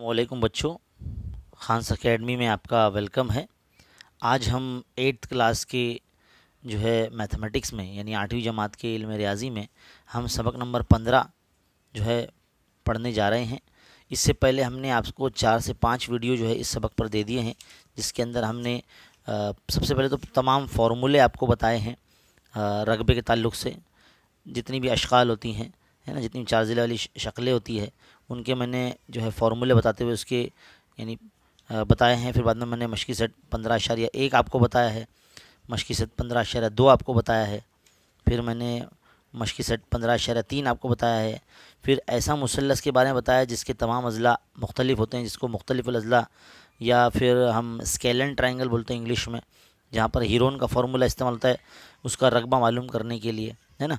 वालेकुम बच्चों Khans academy में आपका वेलकम है आज हम एट्थ क्लास के जो है मैथमेटिक्स में यानी आठवीं जमात के इल्म रियाजी में हम सबक नंबर पंद्रह जो है पढ़ने जा रहे हैं इससे पहले हमने आपको चार से पाँच वीडियो जो है इस सबक पर दे दिए हैं जिसके अंदर हमने आ, सबसे पहले तो तमाम फार्मूले आपको बताए हैं रकबे के ताल्लुक से जितनी भी अशकाल होती हैं है ना जितनी चार ज़िले वाली शक्लें होती है उनके मैंने जो है फार्मूले बताते हुए उसके यानी बताए हैं फिर बाद में मैंने मशक़ी सेट पंद्रह या एक आपको बताया है मशक़ी सेट पंद्रह अशारिया दो आपको बताया है फिर मैंने मशक़ी सेट पंद्रह अशारिया तीन आपको बताया है फिर ऐसा मुसलस के बारे में बताया जिसके तमाम अज़ला मुख्तलिफ होते हैं जिसको मुख्तलिफ अज़ला या फिर हम स्केलन ट्राइंगल बोलते हैं इंग्लिश में जहाँ पर हीरोन का फार्मूला इस्तेमाल होता है उसका रकबा मालूम करने के लिए है ना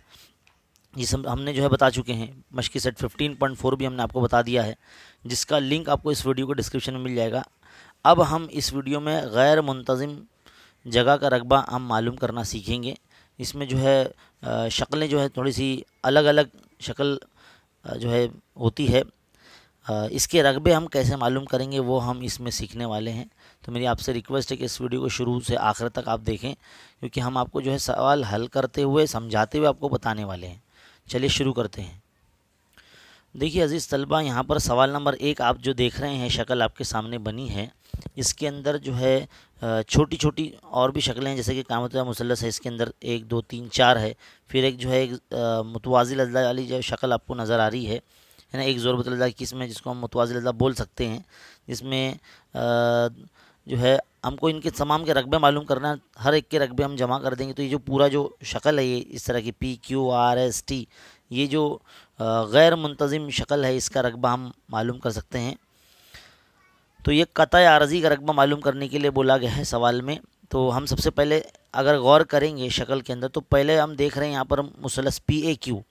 जिस हम, हमने जो है बता चुके हैं मशकी सेट फोर भी हमने आपको बता दिया है जिसका लिंक आपको इस वीडियो को डिस्क्रिप्शन में मिल जाएगा अब हम इस वीडियो में गैर मुंतज़िम जगह का रकबा हम मालूम करना सीखेंगे इसमें जो है शक्लें जो है थोड़ी सी अलग अलग शक्ल जो है होती है इसके रकबे हम कैसे मालूम करेंगे वो हम इसमें सीखने वाले हैं तो मेरी आपसे रिक्वेस्ट है कि इस वीडियो को शुरू से आखिर तक आप देखें क्योंकि हम आपको जो है सवाल हल करते हुए समझाते हुए आपको बताने वाले हैं चलिए शुरू करते हैं देखिए अज़ीज़ तलबा यहाँ पर सवाल नंबर एक आप जो देख रहे हैं शक्ल आपके सामने बनी है इसके अंदर जो है छोटी छोटी और भी शक्लें हैं जैसे कि कामत मुसलस है इसके अंदर एक दो तीन चार है फिर एक जो है एक मुतवाज़ी अजला वाली जो शक्ल आपको नज़र आ रही है है ना एक की किस्म है जिसको हम मुतवाज़ी अजला बोल सकते हैं जिसमें जो है हमको इनके तमाम के रकबे मालूम करना हर एक के रकबे हम जमा कर देंगे तो ये जो पूरा जो शक्ल है ये इस तरह की P Q R S T ये जो गैर मुंतजिम शक्ल है इसका रकबा हम मालूम कर सकते हैं तो ये कत आरजी का रकबा मालूम करने के लिए बोला गया है सवाल में तो हम सबसे पहले अगर गौर करेंगे शक्ल के अंदर तो पहले हम देख रहे हैं यहाँ पर मुसलस पी ए क्यू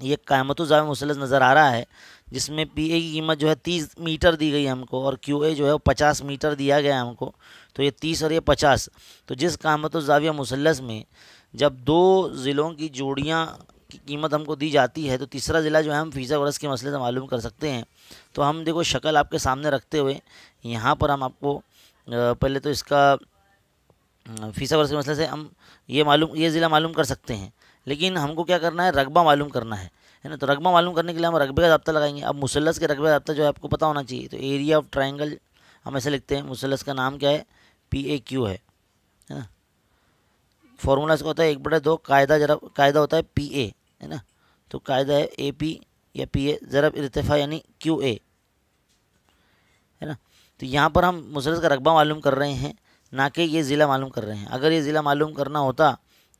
ये कायमत ज़ाय मुसलस नज़र आ रहा है जिसमें पी ए की कीमत जो है तीस मीटर दी गई हमको और क्यू ए जो है वो पचास मीटर दिया गया है हमको तो ये तीस और ये पचास तो जिस कामत जाविया मुसलस में जब दो ज़िलों की जोड़ियाँ की कीमत हमको दी जाती है तो तीसरा ज़िला जो है हम फ़ीसा वर्ष के मसले से मालूम कर सकते हैं तो हम देखो शक्ल आपके सामने रखते हुए यहाँ पर हम आपको पहले तो इसका फ़ीसा वर्ष के मसले से हम ये मालूम ये ज़िला मालूम कर सकते हैं लेकिन हमको क्या करना है रकबा मालूम करना है है ना तो रकबा मालूम करने के लिए हम रकबे का जब्ता लगाएंगे अब मुसलस के रकबे का जो है आपको पता होना चाहिए तो एरिया ऑफ ट्राइंगल हम ऐसे लिखते हैं मुसलस का नाम क्या है पी ए क्यू है है ना फार्मूला इसका होता है एक बटे दो कायदा जरा कायदा होता है पी ए है ना तो कायदा है ए पी या पी ए ज़रब इरतफ़ा यानी क्यू ए है ना तो यहाँ पर हम मुसलस का रकबा मालूम कर रहे हैं ना कि ये ज़िला मालूम कर रहे हैं अगर ये ज़िला मालूम करना होता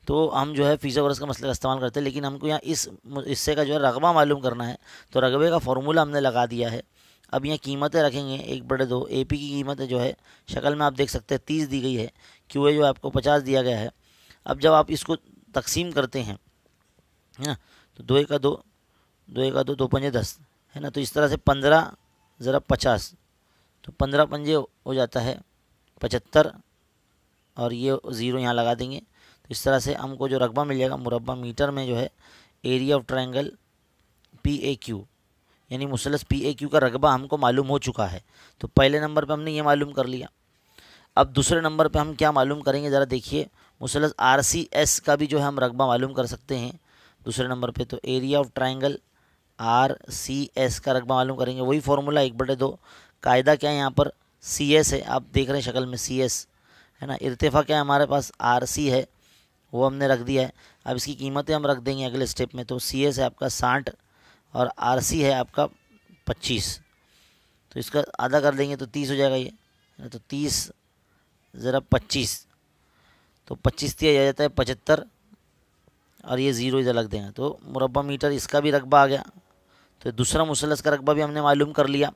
तो हम जो है फ़ीसा वर्ष का मसला का इस्तेमाल करते हैं लेकिन हमको यहाँ इस हिस्से का जो है रकबा मालूम करना है तो रकबे का फार्मूला हमने लगा दिया है अब यहाँ कीमतें रखेंगे एक बड़े दो ए पी की कीमत जो है शक्ल में आप देख सकते हैं तीस दी गई है क्यू ए जो है आपको पचास दिया गया है अब जब आप इसको तकसीम करते हैं है ना तो दो का दो दो का दो दो पंजे दस है ना तो इस तरह से पंद्रह ज़रा पचास तो पंद्रह पंजे हो जाता है पचहत्तर और ये ज़ीरो यहाँ लगा देंगे तो इस तरह से हमको जो रकबा मिल जाएगा मुरबा मीटर में जो है area of triangle P A Q यानी मुसलस पी ए क्यू का रकबा हमको मालूम हो चुका है तो पहले नंबर पर हमने ये मालूम कर लिया अब दूसरे नंबर पर हम क्या मालूम करेंगे ज़रा देखिए मुसलस आर सी एस का भी जो है हम रकबा मालूम कर सकते हैं दूसरे नंबर पे तो area of triangle R C S का रकबा मालूम करेंगे वही फार्मूला एक बटे दो कायदा क्या है यहाँ पर सी एस है आप देख रहे हैं शक्ल में सी एस है ना इरतफा क्या है हमारे पास आर सी है वो हमने रख दिया है अब इसकी कीमतें हम रख देंगे अगले स्टेप में तो सी एस है आपका साठ और आर सी है आपका पच्चीस तो इसका आधा कर देंगे तो तीस हो जाएगा ये तो तीस ज़रा पच्चीस तो पच्चीस दिया जा जाता है पचहत्तर और ये ज़ीरो इधर लग देंगे तो मुरबा मीटर इसका भी रकबा आ गया तो दूसरा मुसलस का रकबा भी हमने मालूम कर लिया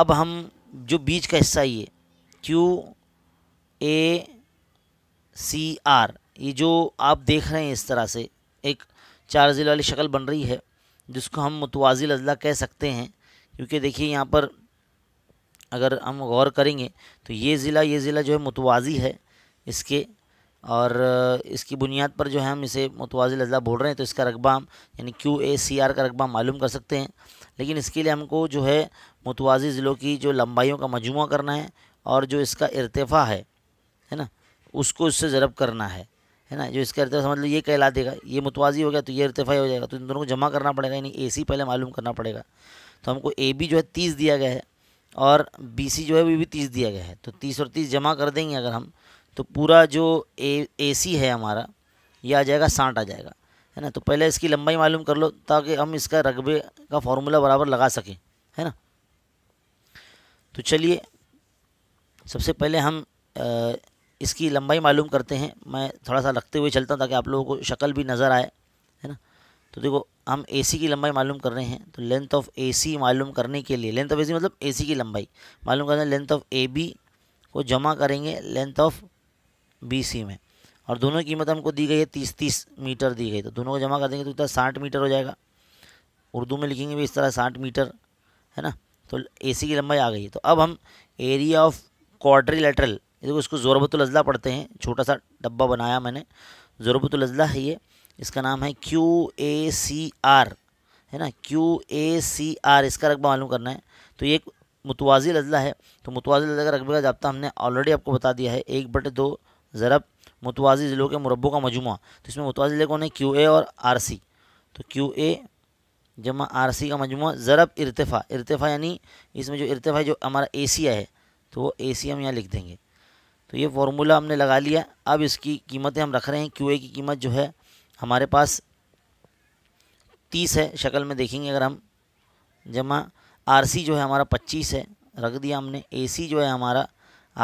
अब हम जो बीच का हिस्सा ये क्यू ए सी आर ये जो आप देख रहे हैं इस तरह से एक चार जिल वाली शक्ल बन रही है जिसको हम मुतवाजिल अजला कह सकते हैं क्योंकि देखिए यहाँ पर अगर हम गौर करेंगे तो ये ज़िला ये ज़िला जो है मुतवाजी है इसके और इसकी बुनियाद पर जो है हम इसे मुतवाजिल अजला बोल रहे हैं तो इसका रकबा हम यानी क्यू ए सी आर का रकबा मालूम कर सकते हैं लेकिन इसके लिए हमको जो है मुतवाजी ज़िलों की जो लंबाइयों का मजमू करना है और जो इसका इरतफ़ा है है ना उसको इससे ज़रब करना है है ना जो इसका अर्तफा समझ लो ये कहला देगा ये मुतवाजी हो गया तो ये इरतफाई हो जाएगा तो इन दोनों को जमा करना पड़ेगा यानी ए सी पहले मालूम करना पड़ेगा तो हमको ए बी जो है तीस दिया गया है और बी सी जो है वो भी तीस दिया गया है तो तीस और तीस जमा कर देंगे अगर हम तो पूरा जो ए ए सी है हमारा ये आ जाएगा साठ आ जाएगा है ना तो पहले इसकी लंबाई मालूम कर लो ताकि हम इसका रकबे का फार्मूला बराबर लगा सकें है ना तो चलिए सबसे पहले हम इसकी लंबाई मालूम करते हैं मैं थोड़ा सा रखते हुए चलता हूँ ताकि आप लोगों को शक्ल भी नज़र आए है ना तो देखो हम ए की लंबाई मालूम कर रहे हैं तो लेंथ ऑफ ए मालूम करने के लिए लेंथ ऑफ ए मतलब ए की लंबाई मालूम करना लेंथ ऑफ ए को जमा करेंगे लेंथ ऑफ बी में और दोनों की कीमत हमको दी गई है तीस तीस मीटर दी गई तो दोनों को जमा कर देंगे तो इतना साठ मीटर हो जाएगा उर्दू में लिखेंगे भी इस तरह साठ मीटर है ना तो ए की लंबाई आ गई है तो अब हम एरिया ऑफ क्वाड्रिलेटरल देखो इसको अज़ला पढ़ते हैं छोटा सा डब्बा बनाया मैंने अजला है ये इसका नाम है क्यू ए सी आर है ना क्यू ए सी आर इसका रकबा मालूम करना है तो ये एक मुतवाजी अजला है तो मुतवाजी अजला का रकबे का जबता हमने ऑलरेडी आपको बता दिया है एक बटे दो ज़रब मुतवाजी ज़िलों के मुरबों का मजमू तो इसमें मुतवाजी ज़िले कौन है क्यू ए और आर सी तो क्यू ए जमा आर सी का मजमू ज़रब इरतफ़ा इरतफ़ा यानी इसमें जो इरतफ़ा जो हमारा ए सी है तो वो ए सी हम यहाँ लिख देंगे तो ये फार्मूला हमने लगा लिया अब इसकी कीमतें हम रख रहे हैं क्यू की कीमत जो है हमारे पास तीस है शक्ल में देखेंगे अगर हम जमा आर जो है हमारा पच्चीस है रख दिया हमने ए जो है हमारा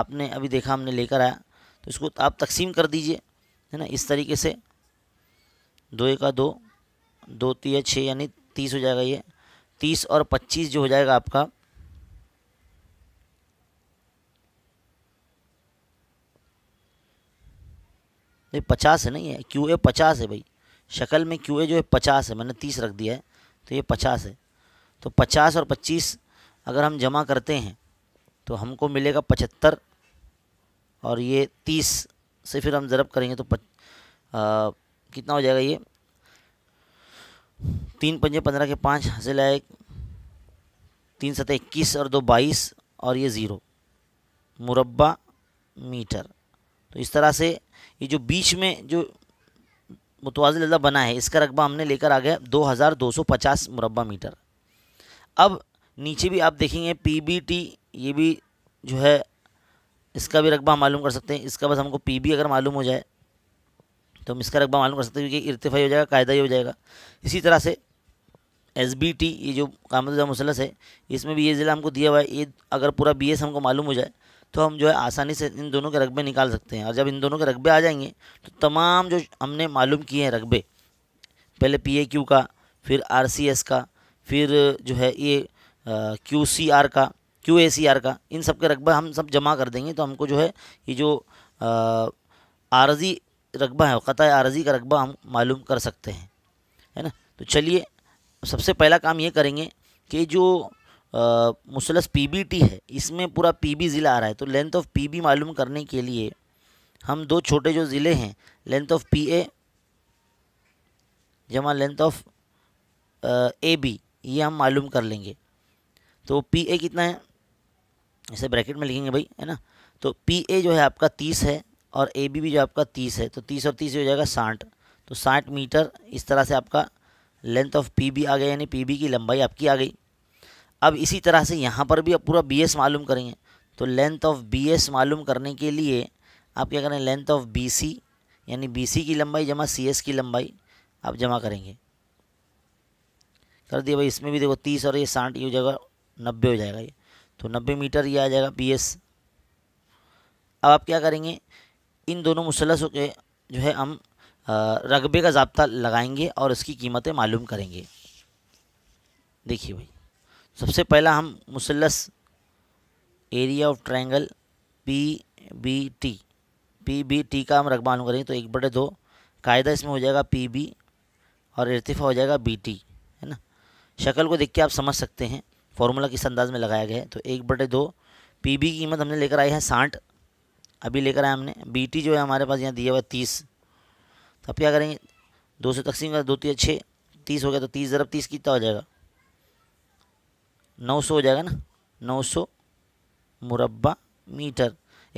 आपने अभी देखा हमने लेकर आया तो इसको आप तकसीम कर दीजिए है ना इस तरीके से दो एक का दो दो तीन छः यानी तीस हो जाएगा ये तीस और पच्चीस जो हो जाएगा आपका नहीं पचास है नहीं है क्यू ए पचास है भाई शक्ल में क्यू ए जो है पचास है मैंने तीस रख दिया है तो ये पचास है तो पचास और पच्चीस अगर हम जमा करते हैं तो हमको मिलेगा पचहत्तर और ये तीस से फिर हम ज़रब करेंगे तो पच, आ, कितना हो जाएगा ये तीन पंजे पंद्रह के पाँच हासिल आए तीन सतह इक्कीस और दो बाईस और ये ज़ीरो मुरबा मीटर तो इस तरह से ये जो बीच में जो मुतवाजल अदला बना है इसका रकबा हमने लेकर आ गया दो हज़ार दो सौ पचास मुरबा मीटर अब नीचे भी आप देखेंगे पीबीटी ये भी जो है इसका भी रकबा मालूम कर सकते हैं इसका बस हमको पीबी अगर मालूम हो जाए तो हम इसका रकबा मालूम कर सकते हैं क्योंकि इरतफाई हो जाएगा कायदा ही हो जाएगा इसी तरह से एस बी टी ये जो कामत मुसलस है इसमें भी ये ज़िला हमको दिया हुआ है ये अगर पूरा बी एस हमको मालूम हो जाए तो हम जो है आसानी से इन दोनों के रकबे निकाल सकते हैं और जब इन दोनों के रकबे आ जाएंगे तो तमाम जो हमने मालूम किए हैं रकबे पहले पी ए क्यू का फिर आर सी एस का फिर जो है ये क्यू सी आर का क्यू ए सी आर का इन सब के रकबा हम सब जमा कर देंगे तो हमको जो है ये जो आरजी रकबा है क़त आरजी का रकबा हम मालूम कर सकते हैं है ना तो चलिए सबसे पहला काम ये करेंगे कि जो मुसलस पीबीटी है इसमें पूरा पीबी ज़िला आ रहा है तो लेंथ ऑफ पीबी मालूम करने के लिए हम दो छोटे जो ज़िले हैं लेंथ ऑफ पीए जमा लेंथ ऑफ ए बी ये हम मालूम कर लेंगे तो पी ए कितना है इसे ब्रैकेट में लिखेंगे भाई है ना तो पी ए जो है आपका तीस है और ए बी भी जो आपका तीस है तो तीस और तीस हो जाएगा साठ तो साठ मीटर इस तरह से आपका लेंथ ऑफ पी बी आ गया यानी पी बी की लंबाई आपकी आ गई अब इसी तरह से यहाँ पर भी अब पूरा बी एस मालूम करेंगे तो लेंथ ऑफ बी एस मालूम करने के लिए आप क्या करें लेंथ ऑफ बी सी यानी बी सी की लंबाई जमा सी एस की लंबाई आप जमा करेंगे कर दिए भाई इसमें भी देखो तीस और ये साठ ये हो जाएगा नब्बे हो जाएगा ये तो नब्बे मीटर ये आ जाएगा बी एस अब आप क्या करेंगे इन दोनों मुसलसों के जो है हम रकबे का जबता लगाएंगे और इसकी कीमतें मालूम करेंगे देखिए भाई सबसे पहला हम मुसलस area of triangle P B T P B T का हम रकबान करेंगे तो एक बटे दो कायदा इसमें हो जाएगा पी बी और इरतफा हो जाएगा बी टी है ना शक्ल को देख के आप समझ सकते हैं फार्मूला किस अंदाज में लगाया गया है तो एक बटे दो पी बी की कीमत हमने लेकर आई है साठ अभी लेकर आए हमने बी टी जो है हमारे पास यहाँ दिया हुआ है तीस तो अब क्या करेंगे दो सौ तकसीम का दो तीस छः तीस हो गया तो तीस ज़रब तीस कितना हो जाएगा नौ सौ हो जाएगा ना नौ सौ मुरबा मीटर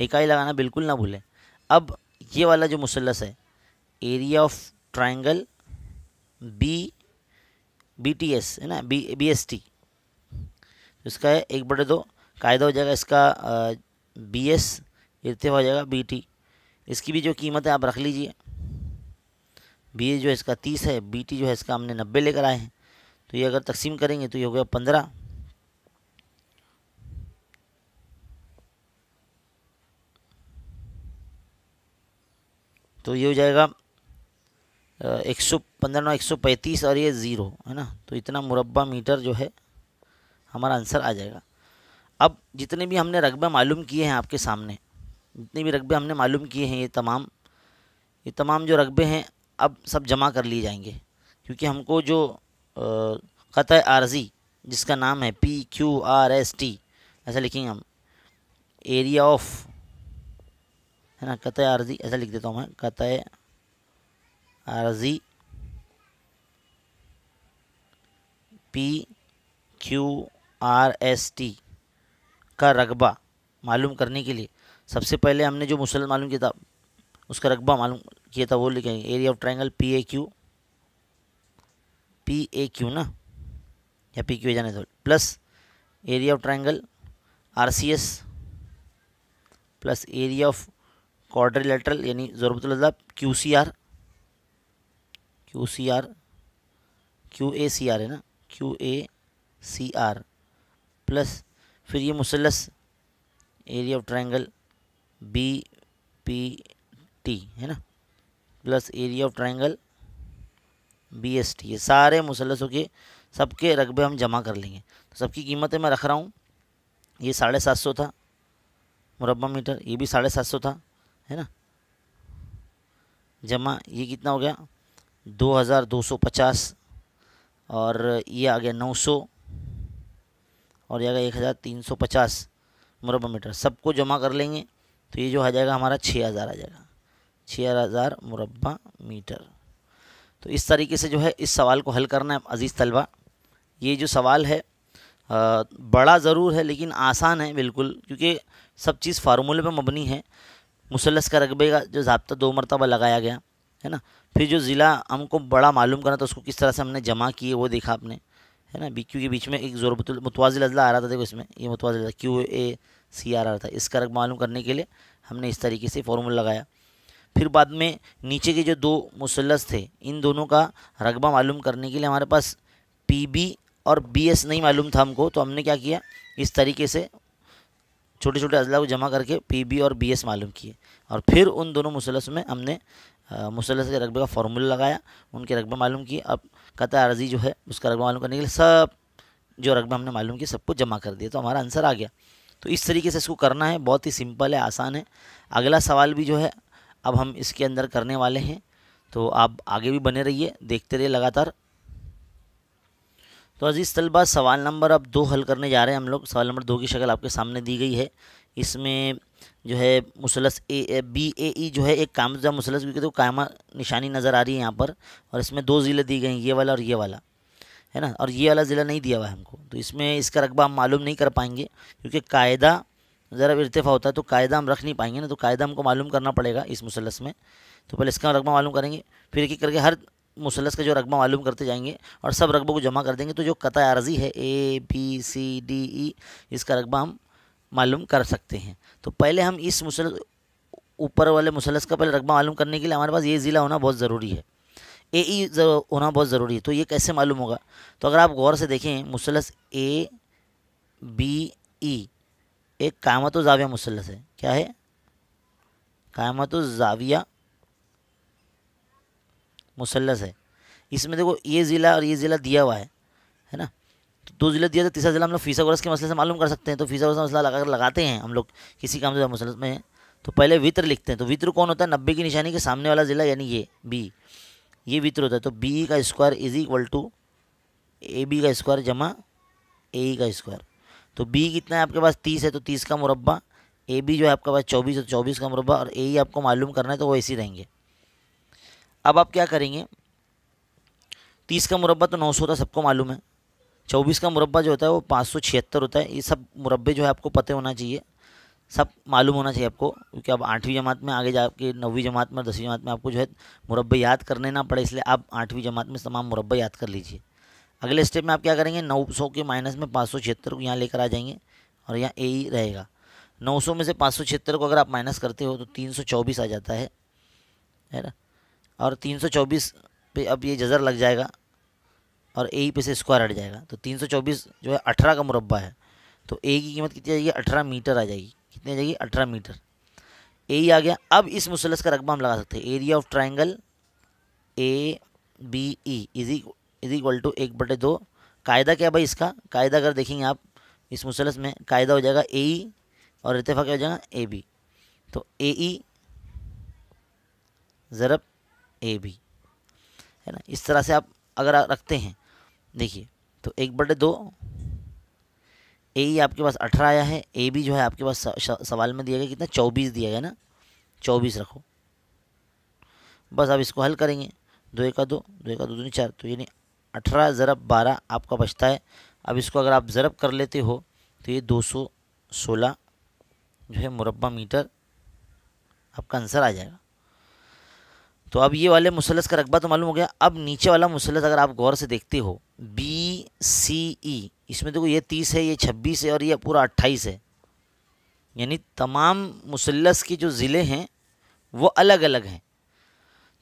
इकाई लगाना बिल्कुल ना भूलें अब ये वाला जो मुसलस है area of triangle B B T S है ना बी बी एस टी इसका है एक बटे दो कायदा हो जाएगा इसका बी एस इरतफा हो जाएगा बी टी इसकी भी जो कीमत है आप रख लीजिए बी ए जो है इसका तीस है बी टी जो है इसका हमने नब्बे लेकर आए हैं तो ये अगर तकसीम करेंगे तो ये हो गया पंद्रह तो ये हो जाएगा एक सौ पंद्रह एक सौ पैंतीस और ये ज़ीरो है ना तो इतना मुरबा मीटर जो है हमारा आंसर आ जाएगा अब जितने भी हमने रकबे मालूम किए हैं आपके सामने जितने भी रकबे हमने मालूम किए हैं ये तमाम ये तमाम जो रकबे हैं अब सब जमा कर लिए जाएंगे क्योंकि हमको जो ख़त आर्जी जिसका नाम है P Q R S T ऐसा लिखेंगे हम एरिया ऑफ है ना कत आरजी ऐसा लिख देता हूँ मैं कत आरजी P Q R S T का रकबा मालूम करने के लिए सबसे पहले हमने जो मुसल मालूम किया था उसका रकबा मालूम किया था वो लिखेंगे area of triangle P A Q P A Q ना या पी क्यू जाने दो plus area of triangle R C S plus area of quadrilateral यानी ज़रूरत Q C R Q C R Q A C R है ना Q A C R plus फिर ये मुसलस area of triangle B P T है ना plus area of triangle B S T ये सारे मुसलसों के सबके रकबे हम जमा कर लेंगे तो सबकी कीमतें मैं रख रहा हूँ ये साढ़े सात सौ था मुरबा मीटर ये भी साढ़े सात सौ था है ना जमा ये कितना हो गया 2250 और ये आ गया 900 और ये आ गया 1350 मुरबा मीटर सबको जमा कर लेंगे तो ये जो आ जाएगा हमारा 6000 आ जाएगा 6000 मुरबा मीटर तो इस तरीके से जो है इस सवाल को हल करना है अज़ीज़ तलबा ये जो सवाल है आ, बड़ा ज़रूर है लेकिन आसान है बिल्कुल क्योंकि सब चीज़ फार्मूले पर मबनी है मुसलस का रकबे का जो जबता दो मरतबा लगाया गया है ना फिर जो ज़िला हमको बड़ा मालूम करना था उसको किस तरह से हमने जमा किए वो देखा आपने है ना बी क्यू के बीच में एक जोर मुतवाजिल अजला आ रहा था देखो इसमें ये मुतवाजिल क्यू ए सी आ रहा था इसका रकबा मालूम करने के लिए हमने इस तरीके से फार्मूला लगाया फिर बाद में नीचे के जो दो मुसलस थे इन दोनों का रकबा मालूम करने के लिए हमारे पास पी बी और बी एस नहीं मालूम था हमको तो हमने क्या किया इस तरीके से छोटे छोटे अजला को जमा करके पी और बी मालूम किए और फिर उन दोनों मुसलस में हमने मुसलस के रकबे का फार्मूला लगाया उनके रकबे मालूम किए अब कतः अर्जी जो है उसका रकबा मालूम करने के लिए सब जो रकबा हमने मालूम किया सबको जमा कर दिया तो हमारा आंसर आ गया तो इस तरीके से इसको करना है बहुत ही सिंपल है आसान है अगला सवाल भी जो है अब हम इसके अंदर करने वाले हैं तो आप आगे भी बने रहिए देखते रहिए लगातार तो अज़ीज़ तलबा सवाल नंबर अब दो हल करने जा रहे हैं हम लोग सवाल नंबर दो की शक्ल आपके सामने दी गई है इसमें जो है मुसलस ए बी ए ई जो है एक कामजा मुसलस कहते तो कामा निशानी नज़र आ रही है यहाँ पर और इसमें दो ज़िले दी गए हैं ये वाला और ये वाला है ना और ये वाला ज़िला नहीं दिया हुआ है हमको तो इसमें इसका रकबा हम मालूम नहीं कर पाएंगे क्योंकि कायदा ज़रा इरतफ़ा होता है तो कायदा हम रख नहीं पाएंगे ना तो कायदा हमको मालूम करना पड़ेगा इस मुसलस में तो पहले इसका रकबा मालूम करेंगे फिर एक एक करके हर मुसलस का जो रकबा मालूम करते जाएंगे और सब रकबों को जमा कर देंगे तो जो कता आर्जी है ए बी सी डी ई इसका रकबा हम मालूम कर सकते हैं तो पहले हम इस मुसल ऊपर वाले मुसलस का पहले रकबा मालूम करने के लिए हमारे पास ये ज़िला होना बहुत ज़रूरी है ए ई e होना बहुत ज़रूरी है तो ये कैसे मालूम होगा तो अगर आप गौर से देखें मुसलस ए बी ई एक कायमत ज़ाविया मुसलस है क्या है क़ायमत ज़ाविया मुसलस है इसमें देखो ये ज़िला और ये ज़िला दिया हुआ है है ना तो दो ज़िला दिया था तो तीसरा ज़िला हम लोग फीसा गोरस के मसले से मालूम कर सकते हैं तो फीसा गोरस का मसला अगर लगाते हैं हम लोग किसी काम से मुसलस में तो पहले वित्र लिखते हैं तो वित्र कौन होता है नब्बे की निशानी के सामने वाला ज़िला यानी ये बी ये वित्र होता है तो बी का square is equal to A B का स्क्वायर जमा ए का स्क्वायर तो बी कितना है आपके पास तीस है तो तीस का मुरबा ए बी जो है आपके पास चौबीस है तो चौबीस का मुरबा और ए आपको मालूम करना है तो वो ऐसे रहेंगे अब आप क्या करेंगे तीस का मुरबा तो नौ सौ होता है सबको मालूम है चौबीस का मुरबा जो होता है वो पाँच सौ छिहत्तर होता है ये सब मुरबे जो है आपको पते होना चाहिए सब मालूम होना चाहिए आपको क्योंकि अब आठवीं जमात में आगे जा के नौवीं जमात में दसवीं जमात में आपको जो है मुरबे याद करने ना पड़े इसलिए आप आठवीं जमात में तमाम मुरबे याद कर लीजिए अगले स्टेप में आप क्या करेंगे नौ सौ के माइनस में पाँच सौ छिहत्तर को यहाँ लेकर आ जाएंगे और यहाँ ए ही रहेगा नौ सौ में से पाँच सौ छिहत्तर को अगर आप माइनस करते हो तो तीन सौ चौबीस आ जाता है है ना और 324 पे अब ये जज़र लग जाएगा और ए e पे से स्क्वायर हट जाएगा तो 324 जो है अठारह का मुरबा है तो ए e की कीमत कितनी आ जाएगी अठारह मीटर आ जाएगी कितनी आ जाएगी अठारह मीटर ए e आ गया अब इस मुसलस का रकबा हम लगा सकते हैं area of triangle A B E is equal to एक बटे दो कायदा क्या भाई इसका कायदा अगर देखेंगे आप इस मुसलस में कायदा हो जाएगा ए ई और इतफा क्या हो जाएगा ए बी तो ए ई ज़रब ए भी है ना इस तरह से आप अगर रखते हैं देखिए तो एक बटे दो ए आपके पास अठारह आया है ए भी जो है आपके पास सवाल में दिया गया कितना चौबीस दिया गया ना चौबीस रखो बस आप इसको हल करेंगे दो एक दो दो एक दो दूनी चार तो यानी अठारह ज़रब बारह आपका बचता है अब इसको अगर आप ज़रब कर लेते हो तो ये दो सौ सोलह जो है मुरबा मीटर आपका आंसर आ जाएगा तो अब ये वाले मुसलस का रकबा तो मालूम हो गया अब नीचे वाला मुसलस अगर आप गौर से देखते हो बी सी ई इसमें देखो ये तीस है ये छब्बीस है और ये पूरा अट्ठाईस है यानी तमाम मुसलस के जो ज़िले हैं वो अलग अलग हैं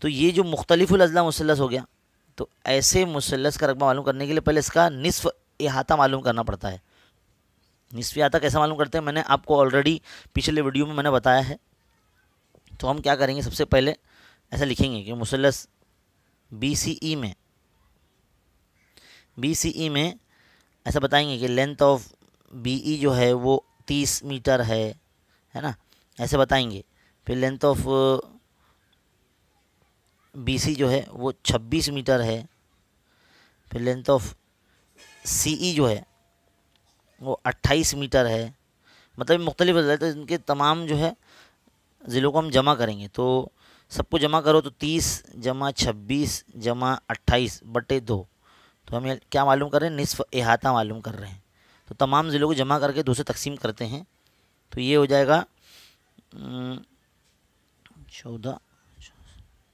तो ये जो अज़ला मुसलस हो गया तो ऐसे मुसलस का रकबा मालूम करने के लिए पहले इसका निसफ़ अहाता मालूम करना पड़ता है निसफ़ अहाता कैसा मालूम करते हैं मैंने आपको ऑलरेडी पिछले वीडियो में मैंने बताया है तो हम क्या करेंगे सबसे पहले ऐसा लिखेंगे कि मुसलस बी सी ई में बी सी ई में ऐसा बताएंगे कि लेंथ ऑफ बी ई जो है वो तीस मीटर है है ना ऐसे बताएंगे फिर लेंथ ऑफ बी सी जो है वो छब्बीस मीटर है फिर लेंथ ऑफ सी ई जो है वो अट्ठाईस मीटर है मतलब मुख्तलिफ तो इनके तमाम जो है ज़िलों को हम जमा करेंगे तो सबको जमा करो तो तीस जमा छब्बीस जमा अट्ठाईस बटे दो तो हम क्या मालूम कर रहे हैं निसफ अहाता मालूम कर रहे हैं तो तमाम ज़िलों को जमा करके दो से तकसीम करते हैं तो ये हो जाएगा चौदह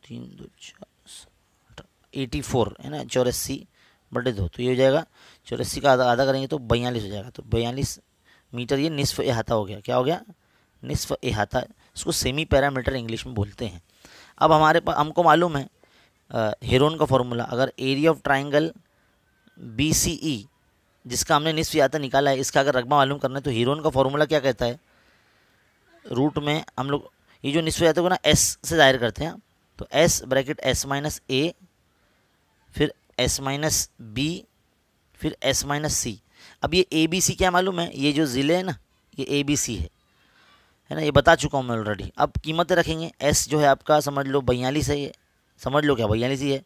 तीन दो चार एटी फोर है ना चौरासी बटे दो तो ये हो जाएगा चौरासी का आधा आधा करेंगे तो बयालीस हो जाएगा तो बयालीस मीटर ये निसफ अहाता हो गया क्या हो गया निसफ अहाता इसको सेमी पैरामीटर इंग्लिश में बोलते हैं अब हमारे पास हमको मालूम है हिरोन का फॉर्मूला अगर area of triangle B C E जिसका हमने निस्फ याता निकाला है इसका अगर रकबा मालूम करना है तो हिरोन का फॉर्मूला क्या कहता है रूट में हम लोग ये जो निस्फ याता को ना एस से जाहिर करते हैं तो S bracket S minus A फिर एस माइनस बी फिर एस माइनस सी अब ये ए बी सी क्या मालूम है ये जो ज़िले है ना ये ए बी सी है है ना ये बता चुका हूँ मैं ऑलरेडी अब कीमतें रखेंगे एस जो है आपका समझ लो बयालीस है ये समझ लो क्या बयालीस ही है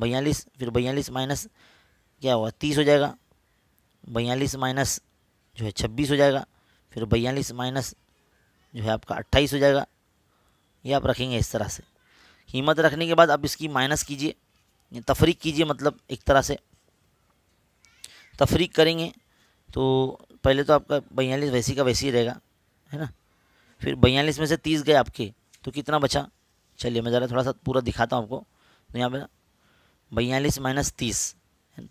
बयालीस फिर बयालीस माइनस क्या हुआ तीस हो जाएगा बयालीस माइनस जो है छब्बीस हो जाएगा फिर बयालीस माइनस जो है आपका अट्ठाईस हो जाएगा ये आप रखेंगे इस तरह से कीमत रखने के बाद आप इसकी माइनस कीजिए तफरीक कीजिए मतलब एक तरह से तफरीक करेंगे तो पहले तो आपका बयालीस वैसी का वैसी रहेगा है ना फिर बयालीस में से तीस गए आपके तो कितना बचा चलिए मैं ज़रा थोड़ा सा पूरा दिखाता हूँ आपको तो यहाँ पर बयालीस माइनस तीस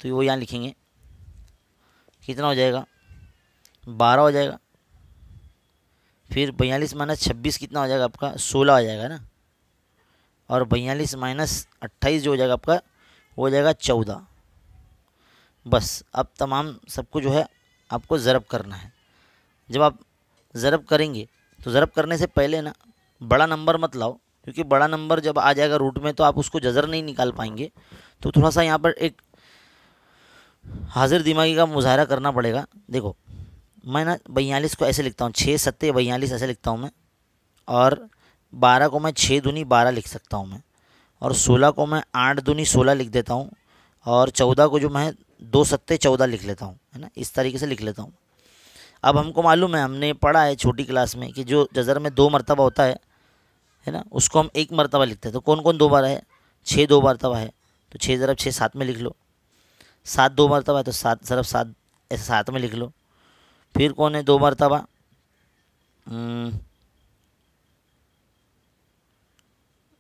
तो वो यहाँ लिखेंगे कितना हो जाएगा बारह हो जाएगा फिर बयालीस माइनस छब्बीस कितना हो जाएगा आपका सोलह हो जाएगा ना और बयालीस माइनस अट्ठाईस जो हो जाएगा आपका वो हो जाएगा चौदह बस अब तमाम सबको जो है आपको ज़रब करना है जब आप ज़रब करेंगे तो ज़रब करने से पहले ना बड़ा नंबर मत लाओ क्योंकि बड़ा नंबर जब आ जाएगा रूट में तो आप उसको जज़र नहीं निकाल पाएंगे तो थोड़ा सा यहाँ पर एक हाजिर दिमागी का मुजाहरा करना पड़ेगा देखो मैं ना बयालीस को ऐसे लिखता हूँ छः सत्ते बयालीस ऐसे लिखता हूँ मैं और बारह को मैं छः दूनी बारह लिख सकता हूँ मैं और सोलह को मैं आठ दूनी सोलह लिख देता हूँ और चौदह को जो मैं दो सत्ते चौदह लिख लेता हूँ है ना इस तरीके से लिख लेता हूँ अब हमको मालूम है हमने पढ़ा है छोटी क्लास में कि जो जज़र में दो मरतबा होता है है ना उसको हम एक मरतबा लिखते हैं तो कौन कौन दो बार है छः दो मरतबा है तो छः ज़रब छः सात में लिख लो सात दो मरतबा है तो सात ज़रब सात ऐसे सात में लिख लो फिर कौन है दो मरतबा हम्म,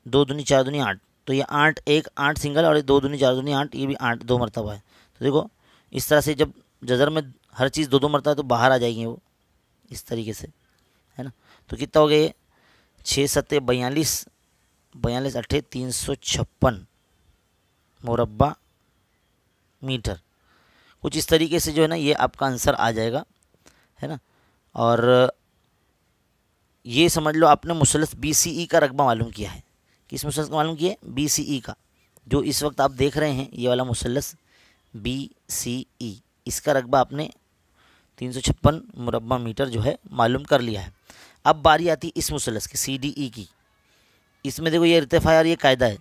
दो दूनी चार दूनी आठ तो ये आठ एक आठ सिंगल और दो दूनी चार दूनी आठ ये भी आठ दो मरतबा है तो देखो इस तरह से जब जजर में हर चीज़ दो दो मरता है तो बाहर आ जाएंगे वो इस तरीके से है ना तो कितना हो गया छः सत्ते बयालीस बयालीस अट्ठे तीन सौ छप्पन मुरबा मीटर कुछ इस तरीके से जो है ना ये आपका आंसर आ जाएगा है ना और ये समझ लो आपने मुसलस बी सी ई का रकबा मालूम किया है किस मुसलस का मालूम किया है बी सी ई का जो इस वक्त आप देख रहे हैं ये वाला मुसलस बी सी ई इसका रकबा आपने तीन सौ छप्पन मुरबा मीटर जो है मालूम कर लिया है अब बारी आती है इस मुसलस की सी डी ई की इसमें देखो ये इरतफ़ा यार ये कायदा है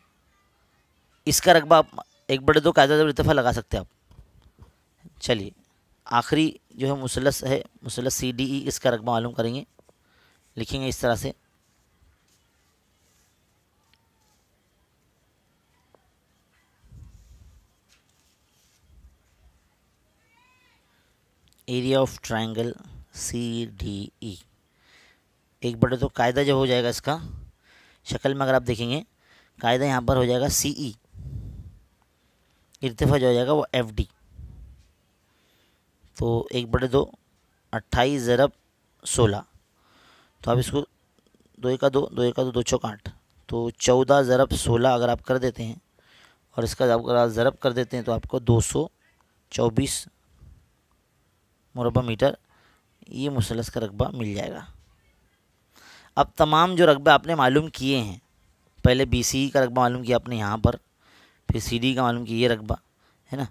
इसका रकबा आप एक बड़े दो कायदा जब इरतफ़ा लगा सकते हैं आप चलिए आखिरी जो है मुसलस है मुसलस सी डी ई इसका रकबा मालूम करेंगे लिखेंगे इस तरह से area of triangle C D E एक बटे तो कायदा जो हो जाएगा इसका शक्ल में अगर आप देखेंगे कायदा यहाँ पर हो जाएगा सी ई e. इर्तफा जो हो जाएगा वो एफ डी तो एक बटे दो अट्ठाईस ज़रब सोलह तो आप इसको दो का दो दो का दो दो चौक आठ तो चौदह ज़रब सोलह अगर आप कर देते हैं और इसका अगर आप ज़रब कर देते हैं तो आपको दो सौ चौबीस मुरबा मीटर ये मुसलस का रकबा मिल जाएगा अब तमाम जो रकबे आपने मालूम किए हैं पहले बी सी e का रकबा मालूम किया आपने यहाँ पर फिर सी डी e का मालूम किया ये रकबा है ना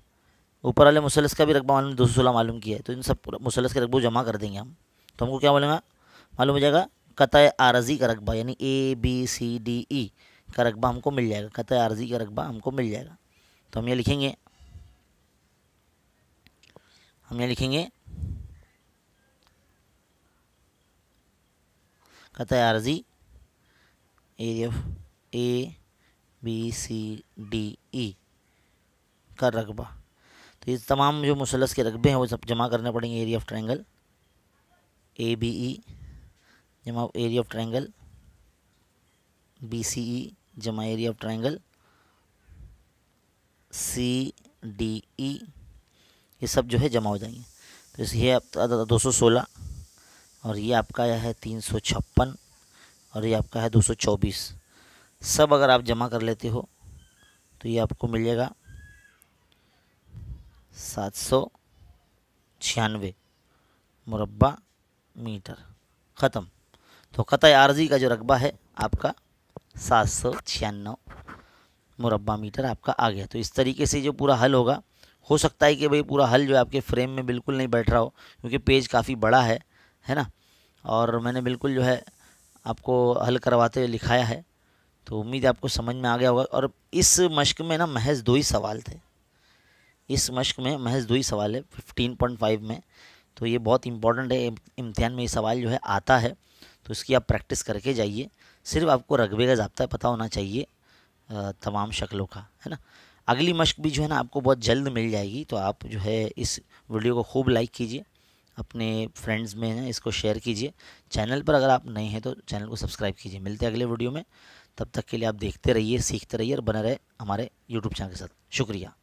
ऊपर वाले मुसलस का भी रकबा मालूम दो सौ सोलह मालूम किया है तो इन सब मुसलस के रकबों जमा कर देंगे हम तो हमको क्या बोलेंगे मालूम हो जाएगा कतः आरजी का रकबा यानी ए बी सी डी ई का रकबा हमको मिल जाएगा क़त आरजी का रकबा हमको मिल जाएगा तो हम ये लिखेंगे हम ये लिखेंगे कत आरजी area A B C D E का रकबा तो ये तमाम जो मुसलस के रकबे हैं वो सब जमा करने पड़ेंगे area of triangle A B E जमा area of triangle B C E जमा area of triangle C D E ये सब जो है जमा हो जाएंगे तो इस ये दो सौ सोलह और ये आपका है तीन सौ छप्पन और ये आपका है दो सौ चौबीस सब अगर आप जमा कर लेते हो तो ये आपको मिलेगा सात सौ छियानवे मुरबा मीटर ख़त्म तो क़तः आर्जी का जो रकबा है आपका सात सौ छियानवे मुरबा मीटर आपका आ गया तो इस तरीके से जो पूरा हल होगा हो सकता है कि भाई पूरा हल जो आपके फ्रेम में बिल्कुल नहीं बैठ रहा हो क्योंकि पेज काफ़ी बड़ा है है ना और मैंने बिल्कुल जो है आपको हल करवाते हुए लिखाया है तो उम्मीद आपको समझ में आ गया होगा और इस मश्क में ना महज दो ही सवाल थे इस मश्क में महज दो ही सवाल है फिफ्टीन पॉइंट फाइव में तो ये बहुत इंपॉर्टेंट है इम्तिहान में ये सवाल जो है आता है तो इसकी आप प्रैक्टिस करके जाइए सिर्फ आपको रकबे का जबता पता होना चाहिए तमाम शक्लों का है ना अगली मश्क भी जो है ना आपको बहुत जल्द मिल जाएगी तो आप जो है इस वीडियो को खूब लाइक कीजिए अपने फ्रेंड्स में हैं इसको शेयर कीजिए चैनल पर अगर आप नए हैं तो चैनल को सब्सक्राइब कीजिए मिलते हैं अगले वीडियो में तब तक के लिए आप देखते रहिए सीखते रहिए और बने रहे हमारे यूट्यूब चैनल के साथ शुक्रिया